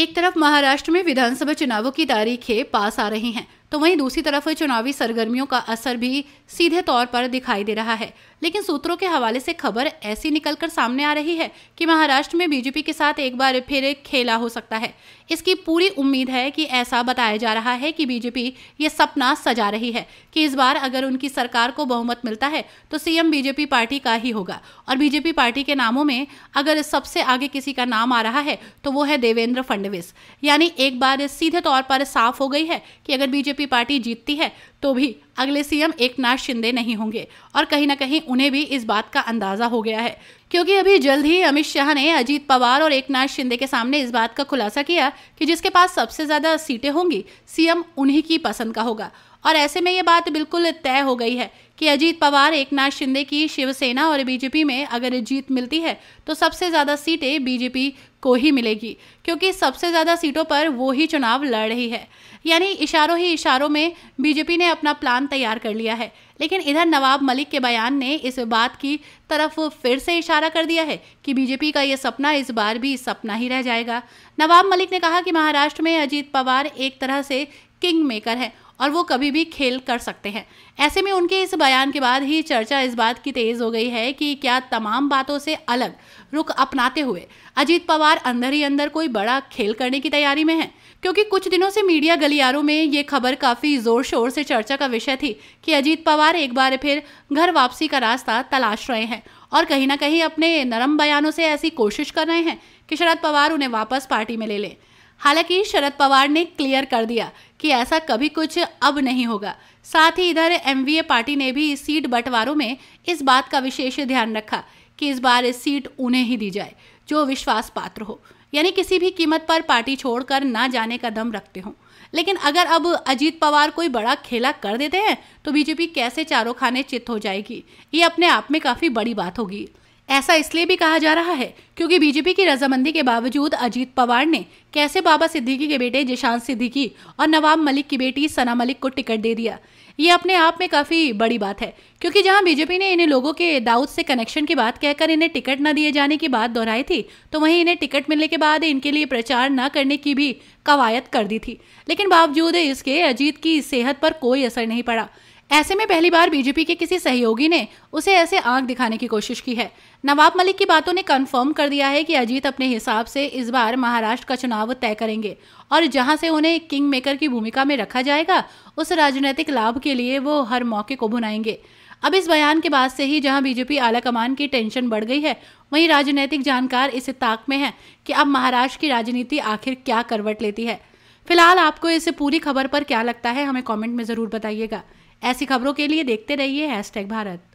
एक तरफ महाराष्ट्र में विधानसभा चुनावों की तारीखें पास आ रही हैं तो वहीं दूसरी तरफ चुनावी सरगर्मियों का असर भी सीधे तौर पर दिखाई दे रहा है लेकिन सूत्रों के हवाले से खबर ऐसी निकलकर सामने आ रही है कि महाराष्ट्र में बीजेपी के साथ एक बार फिर खेला हो सकता है इसकी पूरी उम्मीद है कि ऐसा बताया जा रहा है कि बीजेपी ये सपना सजा रही है कि इस बार अगर उनकी सरकार को बहुमत मिलता है तो सीएम बीजेपी पार्टी का ही होगा और बीजेपी पार्टी के नामों में अगर सबसे आगे किसी का नाम आ रहा है तो वो है देवेंद्र फडणवीस यानी एक बार सीधे तौर पर साफ हो गई है कि अगर बीजेपी बीजेपी पार्टी जीतती है तो भी अगले सीएम एक नाथ शिंदे नहीं होंगे और कहीं ना कहीं उन्हें भी इस बात का अंदाजा हो गया है क्योंकि अभी जल्द ही अमित शाह ने अजीत पवार और एक नाथ शिंदे के सामने इस बात का खुलासा किया कि जिसके पास सबसे ज्यादा सीटें होंगी सीएम उन्हीं की पसंद का होगा और ऐसे में ये बात बिल्कुल तय हो गई है कि अजीत पवार एक नाथ शिंदे की शिवसेना और बीजेपी में अगर जीत मिलती है तो सबसे ज़्यादा सीटें बीजेपी को ही मिलेगी क्योंकि सबसे ज़्यादा सीटों पर वो ही चुनाव लड़ रही है यानी इशारों ही इशारों में बीजेपी ने अपना प्लान तैयार कर लिया है लेकिन इधर नवाब मलिक के बयान ने इस बात की तरफ फिर से इशारा कर दिया है कि बीजेपी का यह सपना इस बार भी सपना ही रह जाएगा नवाब मलिक ने कहा कि महाराष्ट्र में अजीत पवार एक तरह से किंग मेकर है और वो कभी भी खेल कर सकते हैं ऐसे में उनके इस बयान के बाद ही चर्चा इस बात की तेज हो गई है कि क्या तमाम बातों से अलग रुख अपनाते हुए अजीत पवार अंदर ही अंदर कोई बड़ा खेल करने की तैयारी में हैं क्योंकि कुछ दिनों से मीडिया गलियारों में ये खबर काफी जोर शोर से चर्चा का विषय थी कि अजीत पवार एक बार फिर घर वापसी का रास्ता तलाश रहे हैं और कहीं ना कहीं अपने नरम बयानों से ऐसी कोशिश कर रहे हैं कि शरद पवार उन्हें वापस पार्टी में ले लें हालांकि शरद पवार ने क्लियर कर दिया कि ऐसा कभी कुछ अब नहीं होगा साथ ही इधर एमवीए पार्टी ने भी सीट बंटवारों में इस बात का विशेष ध्यान रखा कि इस बार इस सीट उन्हें ही दी जाए जो विश्वास पात्र हो यानी किसी भी कीमत पर पार्टी छोड़कर ना जाने का दम रखते हों लेकिन अगर अब अजीत पवार कोई बड़ा खेला कर देते हैं तो बीजेपी कैसे चारों खाने चित हो जाएगी ये अपने आप में काफ़ी बड़ी बात होगी ऐसा इसलिए भी कहा जा रहा है क्योंकि बीजेपी की रजामंदी के बावजूद अजीत पवार ने कैसे बाबा सिद्दीकी के बेटे जिशान सिद्दीकी और नवाब मलिक की बेटी सना मलिक को टिकट दे दिया ये अपने आप में काफी बड़ी बात है क्योंकि जहां बीजेपी ने इन्हें लोगों के दाऊद से कनेक्शन की बात कहकर इन्हें टिकट न दिए जाने की बात दोहराई थी तो वहीं इन्हें टिकट मिलने के बाद इनके लिए प्रचार न करने की भी कवायद कर दी थी लेकिन बावजूद इसके अजीत की सेहत पर कोई असर नहीं पड़ा ऐसे में पहली बार बीजेपी के किसी सहयोगी ने उसे ऐसे आंख दिखाने की कोशिश की है नवाब मलिक की बातों ने कंफर्म कर दिया है कि अजीत अपने हिसाब से इस बार महाराष्ट्र का चुनाव तय करेंगे और जहां से उन्हें किंग मेकर की भूमिका में रखा जाएगा उस राजनीतिक लाभ के लिए वो हर मौके को भुनाएंगे अब इस बयान के बाद से ही जहां बीजेपी आला कमान की टेंशन बढ़ गई है वहीं राजनीतिक जानकार इस ताक में है कि अब महाराष्ट्र की राजनीति आखिर क्या करवट लेती है फिलहाल आपको इस पूरी खबर पर क्या लगता है हमें कमेंट में ज़रूर बताइएगा ऐसी खबरों के लिए देखते रहिए हैश भारत